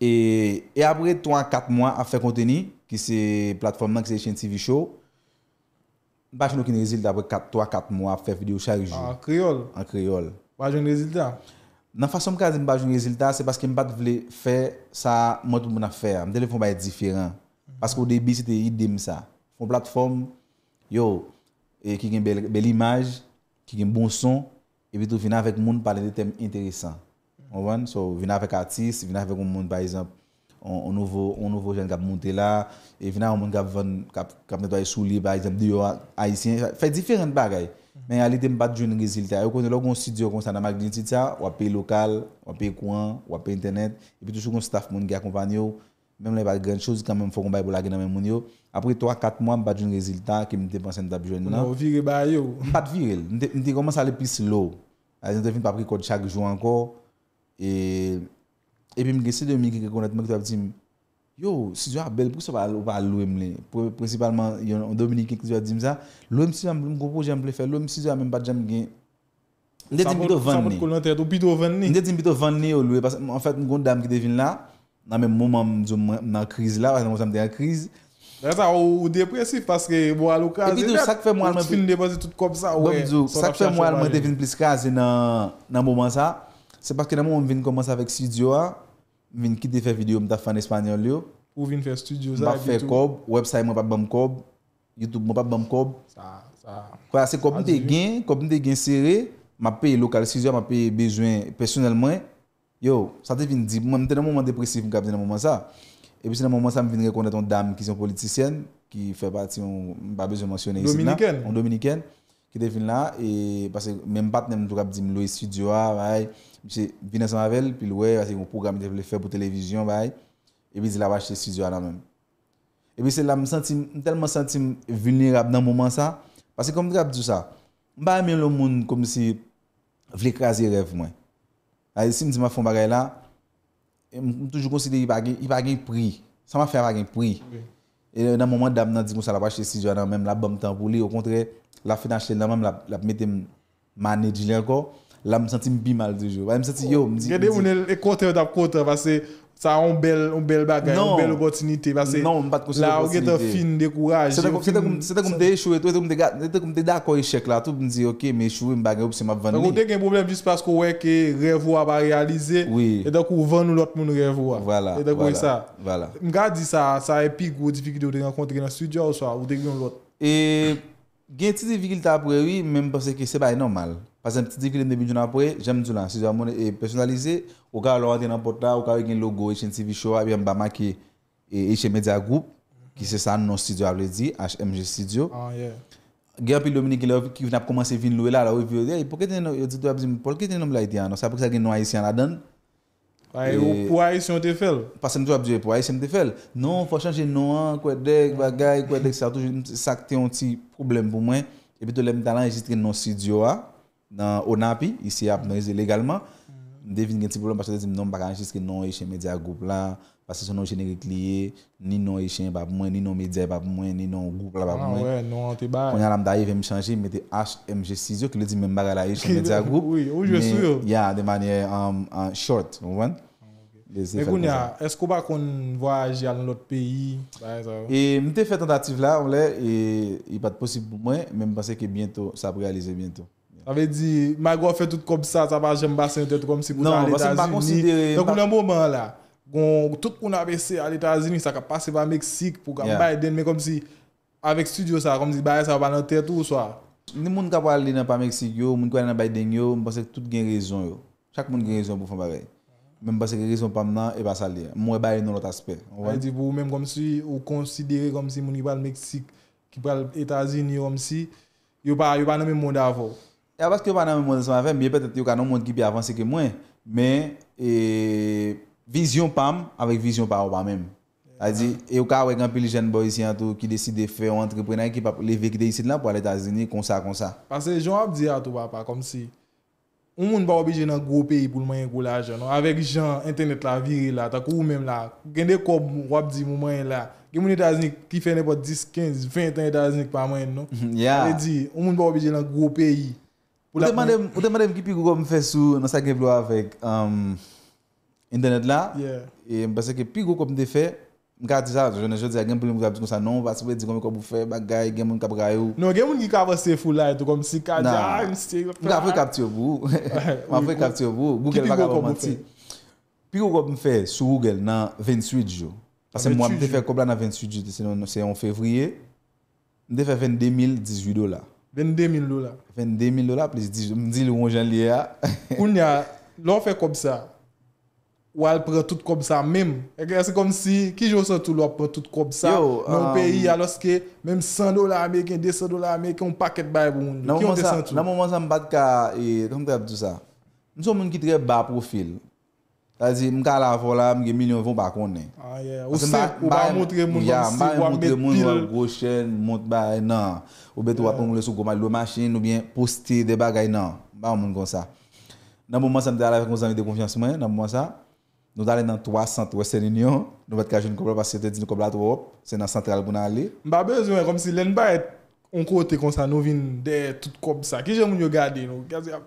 S2: E, e apre 3-4 mwa a fè konteni, ki se platform nan ki se chen TV show, mba chen nou ki nè rezultat apre 3-4 mwa a fè video charyjou. An kriol? An kriol. Mba joun rezultat? Nan fason mba joun rezultat, se paske mba te vle fè, sa mwè tou moun a fè. Mde le foun baye diferent. Paske ou debi, se te idem sa. Foun platform, yo, e ki gen bel imaj, ki gen bon son, e bi te vina vek moun pale de teme interesant. On so, vient avec artiste, vient avec un monde, par exemple, un nouveau, un nouveau jeune qui a monté là, et vient avec un monde qui a vendu, qui a par exemple, des haïtiens. Fait différentes bagages, Mais en réalité, je pas de résultat. Je connais un studio comme ça dans Magdalene ça on paye local, on paye coin, on paye internet, et puis toujours un staff qui accompagne même les pas grand chose quand même faut qu'on baille pour la dans même yo après 3 4 mois pas d'une résultat qui me dépensait d'ab jeune là non vire ba yo pas virer on commence à aller plus slow je ne pas pris code chaque jour encore E, e pi mge se Dominikik konat mè kito ap di, yo si zyo ap bel pou sa pa alou mle? Principalman yon Dominikik ki zyo ap di mza, lò mse zyo ap mwen kompojè mple fè, lò mse zyo ap mwen pat jam gen.
S1: Nde di mbitou vanne. Sampout kolon tè, nde di mbitou vanne. Nde di
S2: mbitou vanne yo lò, pas en fèt mwen kon dam ki devine la, nan mè mouman mwen nan kriz la, waz nan mwen san mwen de a kriz.
S1: A sa ou depresi, paske mwen alou kaze, mwen fin depozi tout kopsa. Mwen devine
S2: plis kaze nan mouman sa. c'est parce que dans on vient commence avec studio a vin qui te fait vidéo me ta fan espagnol yo
S1: ou vin faire studio ça fait cob
S2: website moi pas bam cob youtube moi pas bam cob
S1: ça ça quoi c'est comme des gain
S2: comme des gain serré m'a payé local studio m'a payé besoin personnellement yo ça te vient dit moi dans un moment dépressif me dans un moment ça et puis c'est un moment ça me vient reconnaître une dame qui est politicienne qui fait partie on pas besoin mentionner ici là dominicaine ki devine la, e pase mwen batnen mwen drap di m louye studio a, vay, mwen se vines an avel, pi louye, vase mwen program devine fe pou televizyon, vay, e bi di la vache se studio a nan mwen. E bi se la mwen senti, mwen telman senti m venir ap nan mouman sa, pase kon mwen drap di sa, mwen ba mwen loun moun kon mwen si vle krasi rev mwen. A, si mwen di mwa fon bagay la, mwen toujou konside i bagay pri, sa mwen fè bagay pri. E nan mouman dam nan di mou sa la wache si jwa nan mèm la bom tan pou li. Ou kontre, la fè nan chèl nan mèm la mèm te manè di lè anko. La mèm senti mèm bi mal di jè. Wa mèm senti yo mèm di... Gè de mounen
S1: e kontè yo dap kontè va se... Sa an bel bagay, an bel oportunite. Nan, nan, nan pati konsolido. La ou gete fin, dekouraj. Se tak ou
S2: mde eshoe, se tak ou mde dakoy eshek la, tou mde zi, ok, mme eshoe, mbagay ou se mwa vwane. Se tak ou
S1: dek en problem jist pasko weke revwa ba realize, e tak ou vwane lout moun revwa. Vwala, vwala. E tak ou e sa. Vwala. Mga di sa epik ou di fikide ou dek akonte gen a studio
S2: ou sa, ou dek gen lout. E gen ti de vikil tabwe wii, menm posè ke se ba enormal. Pase mtiti film debi joun apre, jem djou lan. Studio moun e personalize, waka wak te nan porta, waka wak e gen logo, e chen TV show a, bi an bama ki, e che Media Group, ki se sa nan studio ap le di, HMG Studio. Ah yeah. Gè api lomeni ke lè wè, ki vina pou komanse vin louè la, la wè vye wè di, e pou kètene nan, yon studio ap di, pou kètene nan blay di an, sa pou kètene nan Aïsian adan.
S1: Ou pou
S2: Aïsian te fèl? Pase mtou ap di, pou Aïsian te fèl? Non, fò chanje nan an, kouèdèk, nan o NAPI, isi apnoize legalman, mde vin gen ti problem pa chote di m non baka anjist ki non eche media group la, pa se son nou jenerik liye, ni non eche pap mwen, ni non media pap mwen, ni non group la pap mwen. Konye alam da ye vem chanje, mwete HMG 6 yo ki lodi men baka la eche media group. Oui, ou je sou yo. Ya, de manye en um, um, short, ouwen. Mwen konye a,
S1: esko ba kon voyaje alan lot peyi? E
S2: mte fè tentative la, ouwen, e pat posib pou mwen, mwen mwese ki bientou, sa prealize bientou.
S1: Avè di, mè gò fè tout kòp sa, sa pa jèm basè yon tèt kòm si kou nan l'Etats-Unis. Nè kou lè mòman la, tout kou nan apè se al-Etats-Unis sa ka pase vè an Meksik pou ka mbè yon tèt, mè kòm si avèk studio sa, kòm si barè sa vè an tèt ou so a. Mè moun ka pal lè nan pa Meksik yo, moun kwa
S2: nan bè yon tèt yo, mbè se tout gen rezon yo. Chak moun gen rezon pou fè mbè yon. Mè mbè se gen rezon pamanan, e pa sa lè. Mwen e balè nou l'ot aspe. Avè di,
S1: mè mè mè mè mè mè Ya, paske yo pa
S2: nan mwen seman ve, miye petet yo ka nan mwen ki bi avanse ke mwen, men, eee, vizyon pam, avek vizyon pa ou pa men. A di, yo ka wek anpe li jen bo yisi an tou ki desi de fe rentre prenen ki pa, li vek de yisi lan pou al Etasini konsa konsa.
S1: Pase, joun ap di atou wapa, kom si, ou moun ba wabije nan gwo peyi pou lman yon gwo la jen, no, avek joun internet la vire la, takou ou men la, gen de kob wabiji moun man la, gen moun Etasini ki fene pot 10, 15, 20 an Etasini ki pa mwen, no. Ya. A di, ou moun ba wabije nan g Ou temade
S2: m ki pi Google kop m fè sou nou sa genvlo avèk um, Internet la E m basè ke pi Google kop m de fè M ka ati sa, jounen jò di a genvlo m vizabit kon sa non Basè pou e di kome kop m fè, bagay, genvlo m kap rayou Non genvlo m gika avè se ful la eto Kom si ka di ah, a, bon. im sti M avè kap tiyo pou Google baka avè manti Pi Google kop m fè sou Google nan 28 jo Asè m wap de fè kop la nan 28 jo Se non se yon fevriye De fè ven 2018 do la 22.000 lola. 22.000 lola, plè j di loun jan liye ya. Ah.
S1: Koun ya, lò fè kob sa, wò al prè tout kob sa mèm. E kè se kom si, ki jò sè tout lò prè tout kob sa, nan um, peyi ya lòs ke, mèm 100 dola amè, gen 10 dola amè, ki yon paket bayi woun, ki yon 10 dola. Nan mouman sa mbade ka,
S2: e, tan kèp tout sa, nou son moun ki tre bè profil, Mwen ka la fo la, mwen gen minyon, mwen bakonnen. Ah,
S1: ou se, mwen ba moun tre moun. Mwen ba moun tre moun, mwen go
S2: chen, moun ba, nan. Ou bete wap mwen le sou kouman lwè machin, mwen biyen posti, debaga, nan. Mwen ba moun kon sa. Nan mwen sa mwen de ala fèk mwen zanvi de konfiansman, nan mwen sa. Nou dalen nan 3 cent Western Union. Nou vet ka jen koubra pasi, te di nkoubra to op. Se nan central pou nan li. Mwen ba bezwen,
S1: kom si lè nba et. On kote konsa nou vin de tout kob sa. Ki jè moun yo gade nou?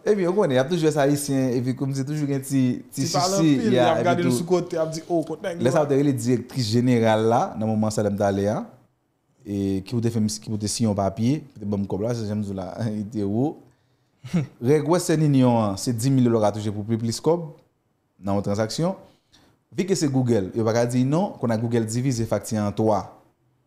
S1: Emi, yo kone, y ap toujwe sa isyen. Evi, koum se toujwe gen ti sisi. Y ap gade nou sou kote, ap di, oh, kote. Lesa wote
S2: re le direktris jeneral la, nan moun mansalem d'Alea. E, ki wote fèm, ki wote siyon papye. Pite bom kob la, jè jèm zou la, ite wou. Rèk wè se nin yon, se 10 mil lor a toujè pou priplis kob. Nan wot transaksyon. Vi ke se Google, yo wak a di, non, kon a Google Divisifakti an toa.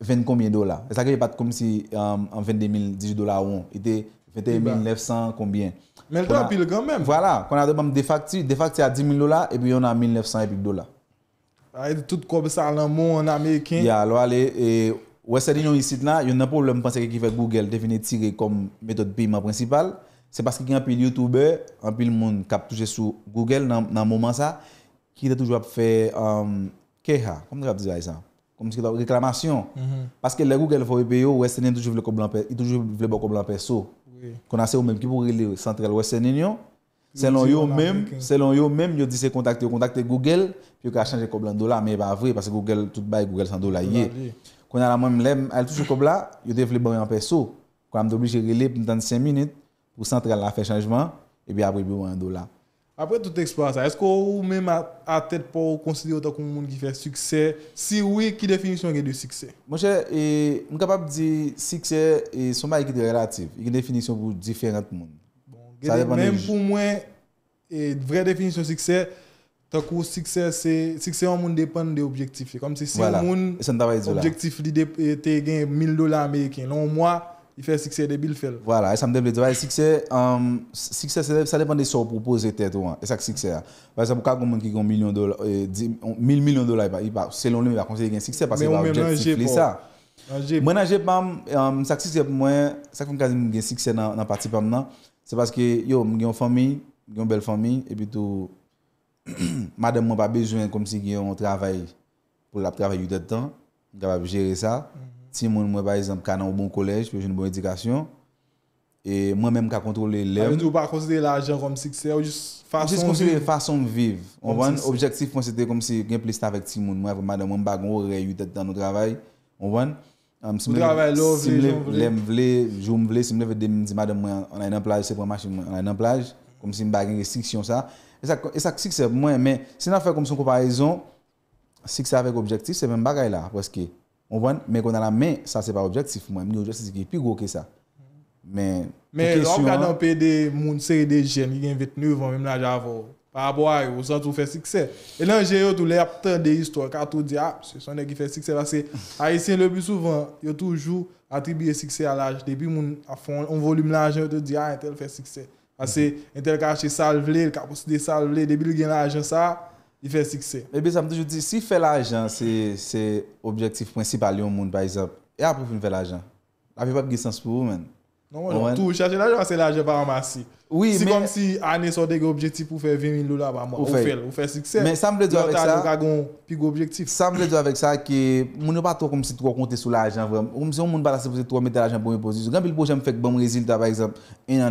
S2: 20 combien de dollars C'est ça n'est pas comme si euh, en 20 000, 18 dollars on était 21 900 combien Mais le temps pile quand même. Voilà, quand on a des factures, des factures à 10 000 dollars et puis on a 1900 et puis dollars.
S1: Ah, tout comme ça dans le monde américain. Oui, alors
S2: allez et ouais c'est nous ici là, il y a un problème penser qui fait Google devenir tirer comme méthode de paiement principale, c'est parce qu'il y a un peu de YouTuber, un peu de monde qui a touché sur Google dans un moment ça qui a toujours fait euh, Keha, comment tu as ça comme si réclamation. Mm réclamation. Parce que les Google font payer, Western toujours le blanc, ils toujours le bon blanc perso. Qu'on a c'est eux-mêmes qui pourraient les centrales Western Union. Selon eux-mêmes, selon eux-mêmes, ils disent contacter contacter Google, puis qu'ils changer le en dollar, mais pas vrai parce que Google tout bas Google 100 dollars Quand Qu'on a la même lèvre, elle toujours comme ça. ils développent le en perso. Quand on obligé de relayer pendant 5 minutes pour centrale la faire changement et puis après il un dollar.
S1: Après tout exploit, est-ce que vous même à, tête pour considérer autant comme monde qui fait succès Si oui, quelle définition est de succès
S2: Moi, je suis capable de dire succès et son qui est relatif. Il y a une définition pour différents mondes.
S1: Bon, même pour moi, la vraie définition de succès, tant que succès, c'est succès en monde dépend des objectifs. Comme si si voilà. un monde, objectif, de gagner 1000 dollars américains. mois, il fait succès débile fait
S2: voilà et ça me donne le travail succès um, succès ça dépend des ce qu'on tête ou et ça succès par exemple quand quelqu'un qui gagne 1 million de dollars 1000 euh, millions de dollars il pas selon lui il va conseiller un succès parce qu'il va objectif ça moi nager pas um, ça succès pour moi ça fait quasi un succès dans dans partie pam là c'est parce que yo j'ai une famille j'ai une belle famille et puis tout madame moi pas besoin comme si j'ai un travail pour la travailler le temps capable gérer ça mm. Si moun mwen bayez anp ka nan ou bon kolej, fwej nou bon edikasyon. E mwen menm ka kontrole lèv. A, mwen tou
S1: pa konsite la jen konm sikse ou jis
S2: fason viv? On wèn, objektif konsite konm si gen plista vek ti moun mwen. Mwen bagon ou rey yu tèt dan nou travay. On wèn, si mwen lèm vle, joun vle, si mwen vle demin di mwen mwen anan plaj seponmach, anan plaj. Konm si mwen bagen restriksyon sa. E sak e sikse mwen, men, senan fwe konm son koparizon, sikse avek objektif se mwen bagay la. Po eske. Mwen kon an la men, sa se pa objektif mwen. Mwen yo je se si ki pi goke sa. Men,
S1: pou kesyon an... Men, lop gade an pe de moun seri de jen ki gen vet nivon, mwen la javon, pa aboy, ou san tou fe sikse. E nan jen yo tou le ap ten de histwa, ka tou di ap, ah, se son ne ki fe sikse. Ase, ayesen le bi souvan, yo toujou atibie sikse alaj. Depi moun a fon, on volu mwen la jen, yo te di a, entel fe sikse. Ase, entel ka che sal vle, ka posi de sal vle, debi l gen la jen sa... I fè sikse.
S2: Ebe, sa mwen toujou ti, si fè la ajan, se objektif prinsipa li yon moun, pa isap, e apou fè nou fè la ajan? Avè pa pi gisans pou ou men?
S1: Non, mwen toujou chache la ajan, se la ajan pa an masi. Si konm si anè son dege objektif ou fè 20 000 lola pa an moun, ou fè, ou fè sikse. Men, sa mwen toujou
S2: avèk sa, ki moun nou pa tou konm si tou konm te sou la ajan vwèm. Konm si yon moun pala se pou se tou konm mete la ajan pou yon pozisyon. Gan pi l poujèm fèk bon mou rezilta, pa isap, en an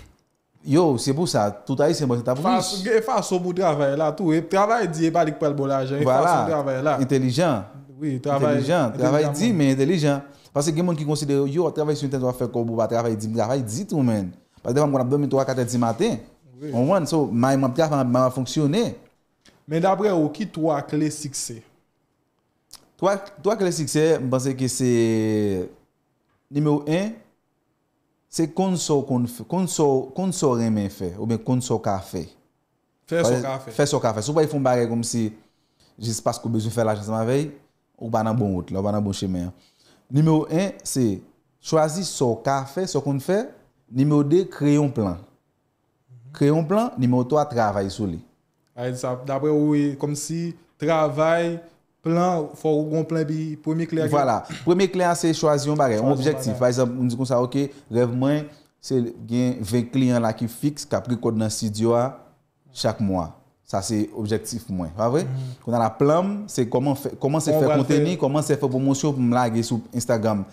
S2: Yo, c'est pour ça, tout à l'heure, c'est moi qui t'ai
S1: Face au bout de travail là, tout. Et travail dit, et pas de le bon l'argent. Voilà. travail là.
S2: Intelligent.
S1: Oui, travail. Intelligent. Travail dit, mais
S2: intelligent. Parce que les gens qui considèrent, yo, travail sur internet doit faire comme pas travail dit, travail dit tout, man. Parce que des fois, on a 2, 3, 4 10 du matin. On voit, so, ma
S1: travail va fonctionner. Mais d'après vous, qui toi clé succès?
S2: Toi, toi clé succès, je pense que c'est numéro 1 c'est qu'on soit qu'on qu'on soit qu'on soit rien fait ou bien qu'on soit café
S1: faire son café faire
S2: son café souvent ils font barrer comme si juste parce qu'on besoin faire l'argent ma veille ou pas dans bon route là pas dans bon chemin numéro 1 c'est choisir son café ce qu'on fait numéro 2 créer un plan créer un plan numéro 3 travailler sur lui
S1: ah, d'après oui comme si travail plan, il faut un plan premier client. Voilà.
S2: Premier client c'est choisir un objectif. Par exemple, dit dit ça, ok, rêve moi c'est 20 clients là qui fixe qui pris code dans le studio chaque mois. Ça, c'est objectif moins. Pas vrai? on mm-hmm. a la plan, c'est comment, comment c'est faire contenu, comment c'est faire promotion pour me laguer sur Instagram,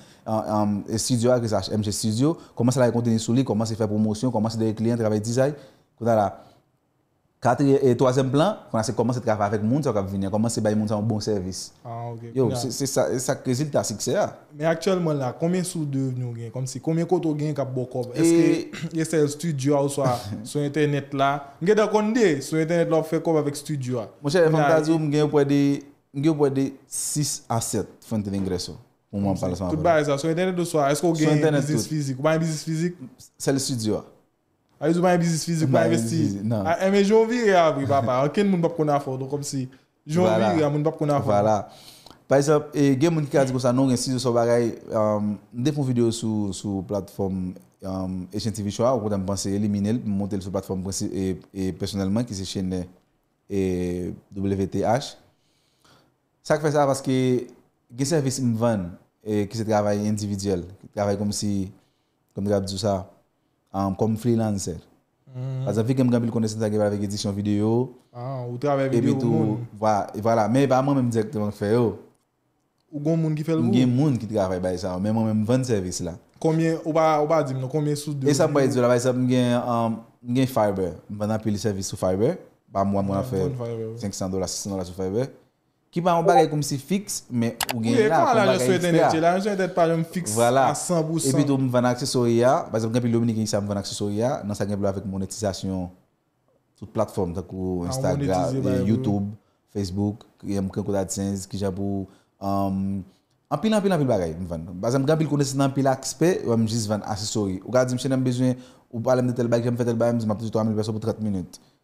S2: studio, MG Studio, comment ça la contenu sur lui, comment c'est faire promotion, comment c'est des clients, travail design. Kati e toazen plan, kon ase koman se trafa avèk moun sa kap vinè. Koman se bay moun sa yon bon servis.
S1: Ah, yo, se sa krizil ta sikse ya. Men aktyelman la, konmen sou devnyon gen? Konmen koto gen kap bokop? Eske yese studio ou so a? Sou internet la? Mwen gen da konde? Sou internet la ou fe kop avèk studio a? Mwen
S2: gen yo pwede 6 a 7 fwente den gresou. Mwen mwen pala sa mwen. Tout
S1: ba, sou internet ou so a? Eske ou gen bizis fizik? Mwen gen bizis fizik? Sele studio a? A yu sou baye bizis fizik, baye vesti. A eme jo viri a bri ba pa. A ken moun bab kon a fò. Do kom si. Jo viri a moun bab kon a fò. Vala.
S2: Par isop, gen moun ki ka di kosa nou ren, si yo sou bagay, ndefou video sou platform HNTV Choua, ou kou dan mpansi elimine l, mp monte l sou platform e personelman ki se chenne WTH. Sak fè sa, paske gen servis mvan ki se travay individyel. Travay kom si, kom drab di sou sa, Komi freelancer. A zan fi kem gampil konde senta gebe avek edisyon videyo. A, ou te avek videyo ou moun. Vwa, vwa la. Men, ba moun men mdjekte mwen fe yo. Ou goun moun ki fel ou? Mgen moun ki te avek ba isan. Men moun men mwen ven servis la.
S1: Komiye, ou ba adim nou? Komiye soud yo? Esa pa edi yo la.
S2: Vwa, esap mgen, mgen Fyber. Mwen apil servis sou Fyber. Ba mwen mwen afe mm, 500 dola, 600 dola sou Fyber. ki pa an bagay koum si fix, me ou gen la kon bagay ispe ya.
S1: E jwen ete pale an fix a 100%. Epi tou
S2: mwen vane aksesori ya, bazan mwen genpil louni ki nisa mwen vane aksesori ya, nan sa genpil wav ek monetizasyon tout platform, takou ah, Instagram, Youtube, Facebook, ki yon mwen ken kouta AdSense, Kijabou, an pil an pil bagay mwen vane. Bazan mwen genpil kounesi nan pil akspe, wè mwen jis vane aksesori. Ou gade di mwen chene mwen bezwen ou pale mwen de tel bag, jen mwen fè tel bag, mwen mwen mwen mwen mwen mwen mwen mwen mwen mwen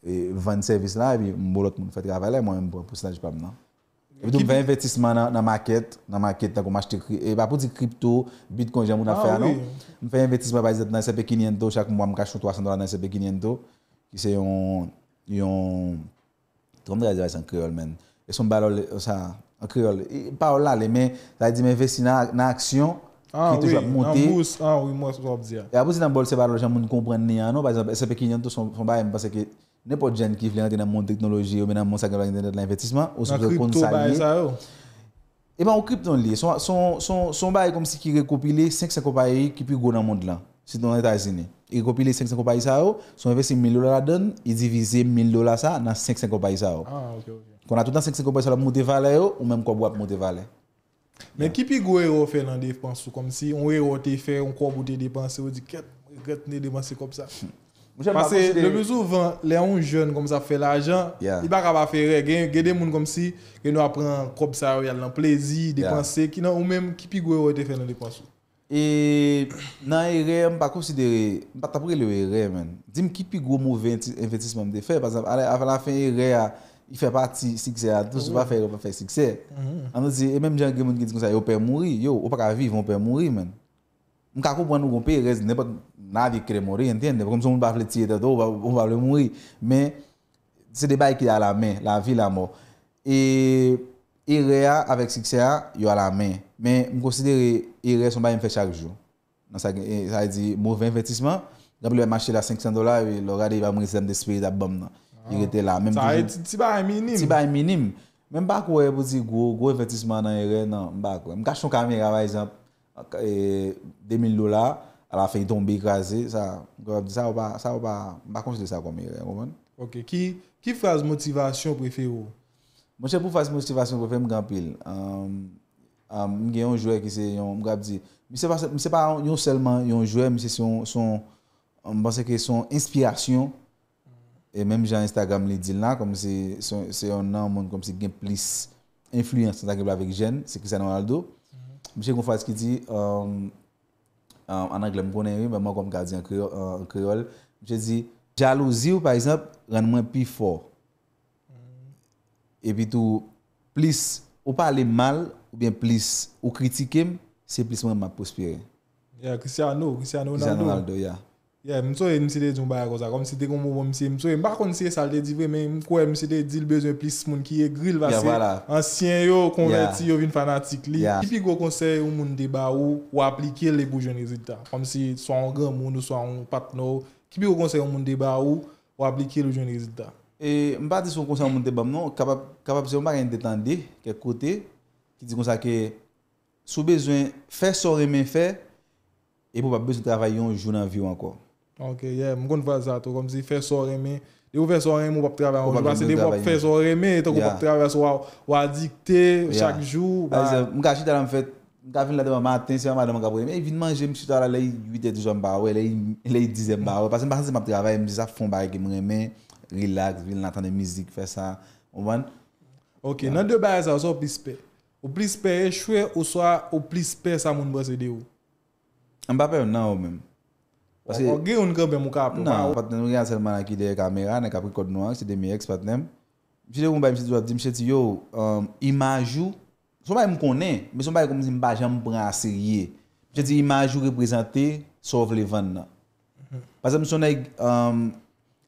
S2: E ven servis la, e bi mbolot moun fèt gavale, mwen mwen mpwè mpwè mpwè sè la jupam nan. E bidou mwen fè investisman nan maket, nan maket nan koum achte kripto, e ba pou di kripto, bitkon jan moun ap ah fè anon. Mwen fè investisman bay zèt nan S&P 500, chak mwen mwa mkachou 300 dolan nan S&P 500. Ki se yon, yon, trom drè zè bay san kriol men. E son balol, sa, an kriol, pa ou la le men, zè di men investi nan aksyon, ki toujwa mpwè mpwè
S1: mpwè
S2: mpwè mpwè mpwè mpwè mpwè mp n'importe jeune qui veut rentrer dans le monde de la technologie ou dans le monde de l'investissement, ou si vous compte technologie. Et bien, au crypto, son, son, son, son bail comme si qui récopilait 500 compagnies qui plus gros dans le monde là, c'est dans les États-Unis. Il récopilait 500 compagnies ça, oh. son on investit 1000 dollars la donne il divise 1000 dollars ça dans 500 compagnies ça. Oh. Ah, ok, on a tout le temps 500 compagnies ça, monter valeur oh, ou même quoi boit monter valeur.
S1: mais qui pi gwe yo fait dans depanse comme si on we fait on kwa bote on ou dépensé ket, ket ne depanse comme ça Pase, le bezou van, le an ou joun kom sa fe la jan, i baka ba fe re, gen gen den moun kom si gen nou apren krop sa riyal nan plezi, dekwansi, ki nan ou menm kipi gwe ou ete fe nan dekwansi. E
S2: nan e re, mba kopsidere, mba tapre le ou e re men, dim kipi gwe ou mou ve enfetisman de fe, pa zanp, ale avan la fe e re a, i fe pati, sikse a, dous ou va fe re ou pa fe sikse, mhm. an nou zi, e menm gen gen moun gen dis kon sa, yo, opè mouri, yo, opè viv, opè mouri men. Mkakou pou an nou gompe, irez nepot nadi kre mori, entyende. Kom son mou bafle tiye tato, mou bafle mwri. Men, se de bay ki da la men, la vi la mo. E, ire e ya, avek sikse ya, yo la men. Men, mkosidere, ire e son bay mfe chak jou. Nan sa yedi mou ven vetisman. Gap li wè machè la 500 dolar, e lorade yi wè mwri se mdesperi da bom nan. Ire ah. te la men. Sa yedi tibay minim. Tibay minim. Men bakwe pou si gwo, gwo vetisman nan ire, nan, bakwe. Mkache son kamera wajanp. E, Demi lola, ala fe yi tombe yi kaze Sa ou ba Bakons de sa komi
S1: Ki faz motivasyon prefe ou? Monshe pou faz motivasyon
S2: prefe Mkampil Mge yon jwe ki se yon Mse pa yon selman yon jwe Mse son Mpense ke son inspirasyon E menm jan Instagram li dil na Kom se yon nan moun kom se gen plis Influence Senta ke blavik jen, se kise nan Aldo Monsieur ce qui dit, euh, euh, en anglais, mais moi, comme gardien en euh, créole, je dis, jalousie, par exemple, rend moins plus fort. Et puis tout, plus ou parler mal, ou bien plus ou critiquer, c'est plus moi ma prospérer.
S1: Cristiano, Cristiano Mwen mwen se de di mwen baye kon sa, kon si de kon mwen mwen se de mwen se de mwen mwen se de salde di ve men mwen mwen se de di l bezwen plis moun ki e gri l vase, ansyen yo, konverti yo, vin fanatik li. Kipi kon se yon moun deba ou wap likil le pou joun rezid ta? Kon si swan gen moun, swan pat nou, kipi kon se yon moun deba ou wap likil l wajoun rezid ta?
S2: E mwen pa di sou konsey moun deba mnen, kapap se mwen baye yon detande, kè kote, ki di kon sa ke sou bezwen fè sor e men fè, e pou pa bezwen travay yon joun avyo anko.
S1: Ok, yeah, mwen kon nou va zato, kon mwen zi fè sorè mè. E ou fè sorè mè ou wap travè ou, jwè basè de wap fè sorè mè, eto kou wap travè sou
S2: wadikte, chak
S1: jwou. Mwen
S2: ka chit ala mwen fèt, mwen ka fin la de waman atensyon, mwen ka vwè mwen kapwè mè, evitman jè mwen chit ala lè yuite dijon barwè, lè yuite dizen barwè, pasè mwen pasè zi wap travè, mwen zi zafon barè ki mwen
S1: remè, relax, vil natan de mizik, fè sa. Ok, nan de wap baye zan ou sou ou plispe. Ou plis e Gè yon kèpè mou kèpè pou mè. Nan,
S2: patenè, nou rè an sèlman an ki de kamera, nan kapri kòt noè, kèpè de mè eks, patenè. Mwen jè roun bè, mwen jè ti yo, euh, imajou, son bè mè konè, mwen son bè kon mè zin bè jè mè branser ye. Mwen jè ti imajou reprezentè, sov le vèn nan. Mm-hmm. Pasè mwen son nè, euh,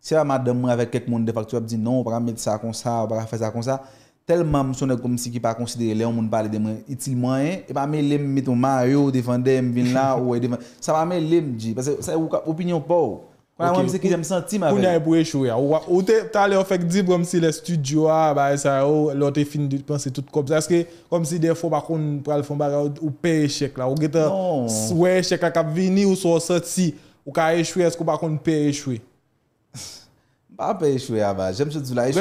S2: si la mè adem mè avè kèk moun de fakturè, mwen jè ti di nan, mwen mè sa kon sa, mwen mè sa kon sa, telman msoune kom si ki pa konsidere leon moun pale demen itil mwenye, e pa me lem meton Mario defende m vin la
S1: ou e defende, sa pa me lem di, pase sa yon ka opinyon pou, kwa yon mse ki jen m senti ma ven. Koun nye pou e chouye, ou te talen fèk di pou kom si le studio a, ba e sa yo, lote fin de pense tout kops, eske kom si defo bakon pral fon baga ou pè e chèk la, ou gete non. swè e chèk la kap vini ou sò sè ti, ou ka e chouye eske ou bakon pè e chouye.
S2: Pa pe e chouye aval, jem se dila, e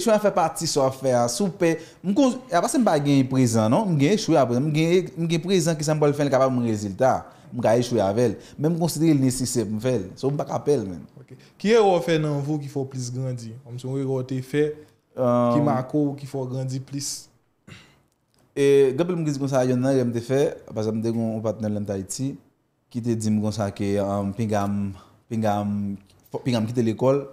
S1: chouye a fe pati so a fe, a soupe, mwen kon,
S2: e apas se mba gen yi prezant non, mwen gen yi chouye a prezant, mwen gen yi prezant ki se mbole fen li kapap mwen reziltat, mwen ka e chouye aval, mwen mwen konsidere lisi se mwen fel, so mwen pa kapel men.
S1: Ki ero a fe nan vou ki fwo plis gandhi? Omso mwen ero a te fe, ki um, mako ou ki fwo gandhi plis?
S2: E, Gapel mwen gizik konsa yon nan yon te fe, apas amde yon patnen lantay ti, ki te dim konsa ke um, pingam, pingam, pingam kite l'ekol,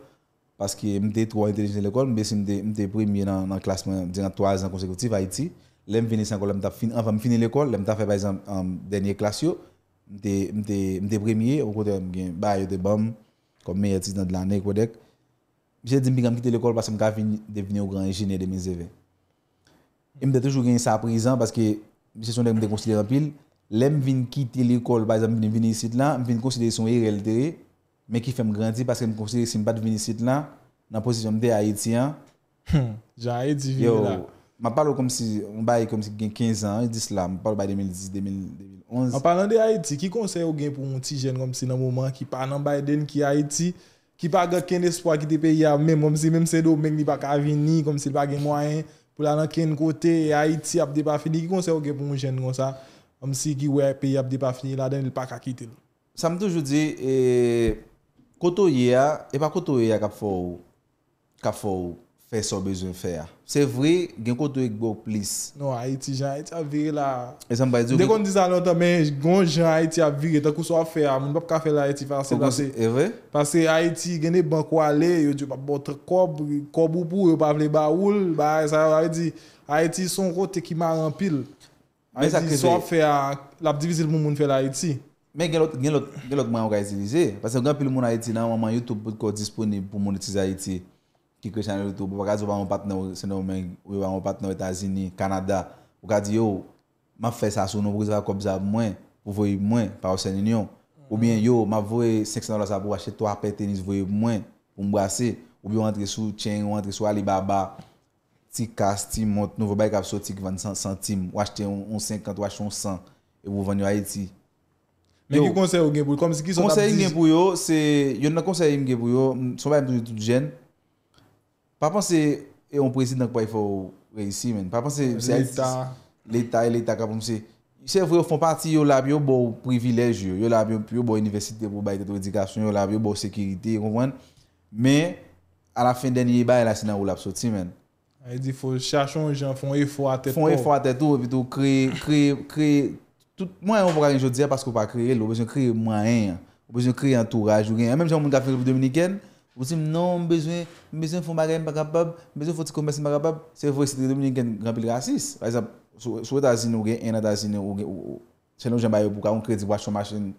S2: parce que j'étais trop intelligent à l'école, mais j'étais premier dans le classement durant trois ans consécutifs à Haïti. Là, je finis fini enfin, je fini l'école, je fait par exemple en dernier classe, j'étais premier, au côté de bail de BAM, comme meilleur titre de l'année, je J'ai dit que je quitter l'école parce que je devenir grand ingénieur de mes élèves. Et toujours gagné ça à présent parce que je suis considéré en pile. l'aime venir quitter l'école, par exemple, je ici, là, considérer son irréalité e. Mè ki fèm grandi, paske m konseli si m pat vinisit la, nan posisyon m de Haiti, an.
S1: Hmm, J a Haiti vin la. M a palo kom si, m bayi kom si gen 15 an, dis la, m palo bayi 2010-2011. An palan de Haiti, ki konseyo gen pou m ti jen kom si nan mouman ki panan bayi den ki Haiti, ki pa gòt ken espwa ki te pe ya mèm, omsi mèm se do mèk li pak avini, kom si li pak gen mwayen, pou la nan ken kote Haiti ap de pa fini, ki konseyo gen pou m jen kon sa, omsi ki wè pe ya ap de pa fini, la den li pak akite.
S2: Sa m toujou di, Koto ye a, e pa koto ye a kap fo ou, kap fo ou, fe so bezwen fe a. Se vre, gen koto ek bo plis.
S1: Non, Haiti, jen Haiti a vire la.
S2: E san bay di ou? Dekon
S1: di zan lontan men, gen jen Haiti a vire, tenkou so a fe a, moun bap ka fe la Haiti fase. E vre? Pase Haiti gen e banko ale, yo di yo pa botre kob, kob ou pou, yo pa vle ba oul, ba e sa yo Haiti. Haiti son kote ki ma rampil. Haiti so a fe a, lap divizil moun moun fe la Haiti.
S2: Men gen lot mwen yo ka itilize, pasen gen pil moun Haiti nan waman YouTube pou tko disponib pou moun itilize Haiti ki kre chanel YouTube, wakazi yo waman wapat nou senon menk, yo waman wapat nou Etazini, Kanada, wakazi yo, ma fe sa sou nou pou ki zavak obzav mwen, ou voye mwen, pa ou sen Union, ou bien yo, ma voye 500 lor sa pou wache 3 petenis, voye mwen, ou mbrase, ou bien wantre sou chain, wantre sou Alibaba, tikas, timot, nou wabay kapso tik 25 centime, wache ten 1.50, wache 1.100, e wou vanyo Haiti.
S1: Mwen ki konsey ou genpou yo, kom se ki son aprizi. Konsey genpou
S2: yo, se, yon nan konsey im genpou yo, mson bay mton yo tout jen, pa pan se, e yon prezid nan kwa yfo reisi men, pa pan se, l'eta, l'eta ka pou mse, yon serv yo fon pati yo lab yo bou privilej yo, yo lab yo pou yo bou yon universite pou bay tete ou edikasyon, yo lab yo bou sekirite, yon konwen, men, ala fin den ye ba, yon asina ou lab soti men.
S1: Ay di fo, chachon yon, fon yon fo a tete ou. Fon yon fo
S2: a tete ou, vito, kre, kre, kre, Mwen an pou gare jodi a paske ou pa kreye lo, ou bezwen kreye mwen an, ou bezwen kreye antouraj, ou gen an, menmèm jè an moun gafil pou dominiken, ou bousim nan, ou bezwen, bezwen fò mwen gare mpagapab, bezwen fò t'i kompens mpagapab, se fò eksitri dominiken, granpil rasis. Parizap, sou etazine ou gen, en atazine ou gen, chen nou jen baye pou ka, ou kredi wach soma chen,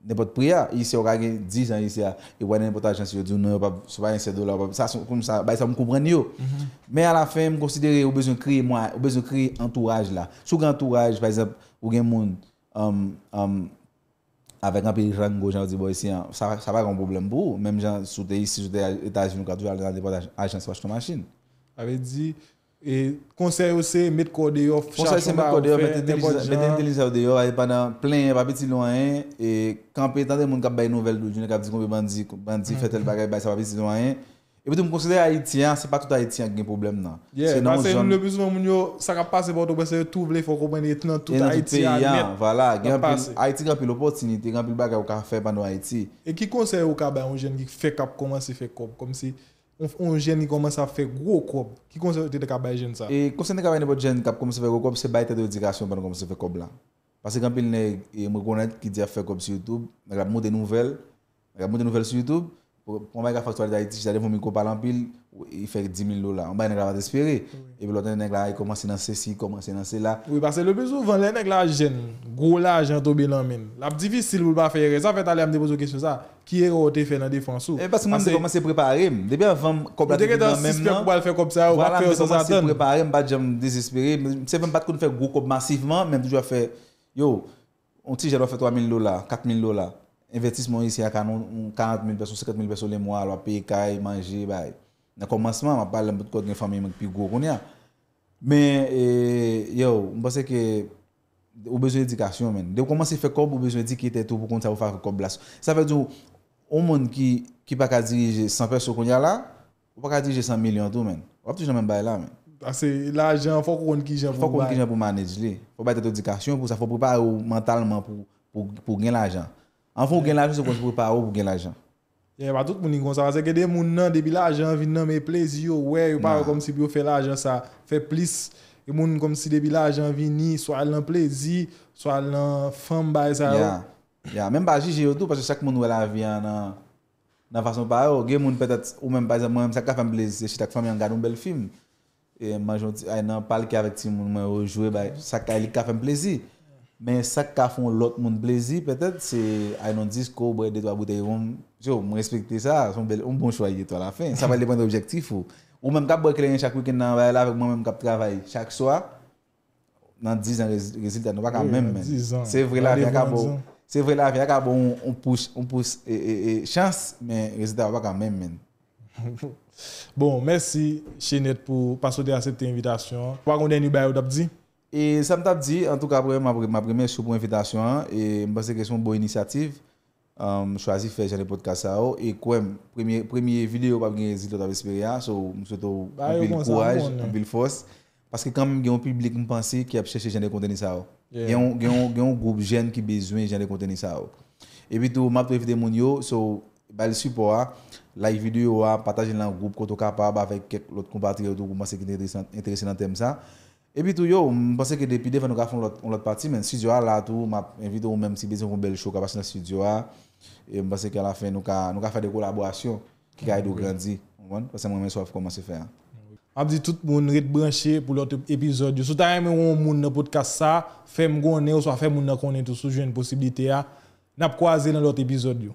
S2: ne pot pria, yisi an gare dizan, yisi an, yi wane ne pot ajansi, yo di ou nan non, Ou gen moun, am, um, am, um, avek an pe rangou jan ou di boy si an, sa pa kon problem pou, menm jan soute yisi, soute etaj vinou ka tou al gran depot agensi wach ton masjin.
S1: Ave di, e, konseye ou se, met kode yo, fichache ou la ou fe, nepo de jan. Met
S2: entelize ou de yo, avek panan, plen, pape ti lwanyen, e, kanpe tan de moun ka bay nouvel doujine, kape di konpe bandi, bandi mm. fetel pa, kape bay sa pape ti lwanyen, Et puis, me considère haïtien, c'est pas tout haïtien qui a un problème. Non. Yeah, c'est parce que le
S1: plus souvent, ça va passer pour tout, le monde. il faut comprendre que tout haïtien. Voilà,
S2: Haïti a l'opportunité, il a le bagage qu'on a fait pendant Haïti.
S1: Et qui conseille au cas ben, un jeune qui fait cap, Comment se faire cap, comme si un jeune qui commence à faire gros cap, qui conseille de cap un jeune ça
S2: Et conseille de ben, cap un jeune qui commence à faire gros cap, c'est de d'éducation pour commencer à faire cap là. Parce que quand il me connaît qui dit à faire cap sur YouTube, il a des nouvelles, il a des nouvelles sur YouTube. pou mwen fèk faktoratitay ti jade mwen mikop palan pil, wè y fèk 10.000 lola. Mwen bè yon neglavan desespere. E pè lòt nen neglavan yi e komanse nan se si, komanse nan se la.
S1: Oui, parce le bezou vèn lè neglavan jen. Gou la jen tobe nan men. La bdivis si l wè bè fè yore. Zan fèt alè mde bozo kèsyon sa, ki yè rote fè nan defansou? E parce mwen de komanse preparem. Debyan vèn kop la de binan men nan. Mwen de komanse
S2: preparem, mwen bè jèm desespere. Mwen se v Invertismon yisi a kanon, 40.000 person, 50.000 person le mwa alwa, pey, kay, manje, bay. Na komansman, mwa pale mbote kote gen famye mwenk pi gwo koun ya. Men, yo, mbose ke, ou bezo edikasyon men. De ou komanse fe kob, ou bezo edikete tou pou konta ou fa kob laso. Sa fe di ou, ou moun ki baka dirije 100 person koun ya la, ou baka dirije 100 milyon tou men. Wap tou jen men bay la men. A se, l'ajan fok kon ki jen pou bay. Fok kon ki jen pou manaj li. Fok bay te odikasyon pou sa, fok pou bay ou mentalman pou gen l'ajan. An foun ou gen la jan se konj pou y pa ou ou gen la jan.
S1: Ya, ba tout mouni konsa. Se ke de moun nan, debi la jan vin nan, me plezi yo wey, ou pa ou kom si bi yo fe la jan sa, fe plis. E moun kom si debi la jan vin ni, swa al nan plezi, swa al nan fam baye sa yo.
S2: Ya, ya, menm ba jiji yo tou, pasè chak moun wè la jan vi an nan, nan fason pa yo. Oh, Ge moun petèt, ou menm baye sa moun, mwen mwen sa ka fe mplezi, se chitak fam yon gade un bel film. E manjou ti, ay nan pal ki avè ti moun mwen yo jwe, Mais ce qui fait l'autre monde plaisir, peut-être, c'est qu'ils ont disco qu'ils ont des trois bouteilles. Je respecte ça, c'est un bon choix à la fin. Ça va dépendre de l'objectif. Ou. même quand je chaque week-end, avec moi-même tu travaille chaque soir, dans 10 ans, le résultat n'est pas quand même. C'est vrai, la vie bon. C'est vrai, la vie bon. On pousse, on pousse et, chance, mais le résultat n'est pas quand même.
S1: bon, merci, Chénet pour passer à cette invitation. Pourquoi on est
S2: venu E sa m ta ap di, an tou ka premen ma premen sou pou evitasyon an, e m base kresyon bou inisiativ, m chwazi fè jenè podcast sa ou, e kouèm, premye videyo w ap genye zilot av esperyan, sou m souwete ou m bil kouaj, m bil fòs, paske kam genyon publik m pansi ki ap chèche jenè kontenè sa ou. Genyon groub jen ki bezwen jenè kontenè sa ou. E pi tou m ap pou evite moun yo, sou, ba le supo a, la evidyo yo a pataje nan groub koto kap ap, avèk kek lot kompatri ou tou groub mase ki nè intresè nan tem sa, Et puis tout yo, je pense que depuis que fois nous avons fait l'autre partie, mais le studio là tout, à même si besoin un bel show capable dans le studio et je pense qu'à la fin nous avons fait des collaborations qui ont grandir. Parce que moi même commencé commencer faire.
S1: Je dis tout le monde est branché pour l'autre épisode. Si tu as aimé un monde dans podcast ça, fais-moi connaître ou soit fais-moi connaître tout ce une possibilité à ah. n'a croiser dans l'autre épisode.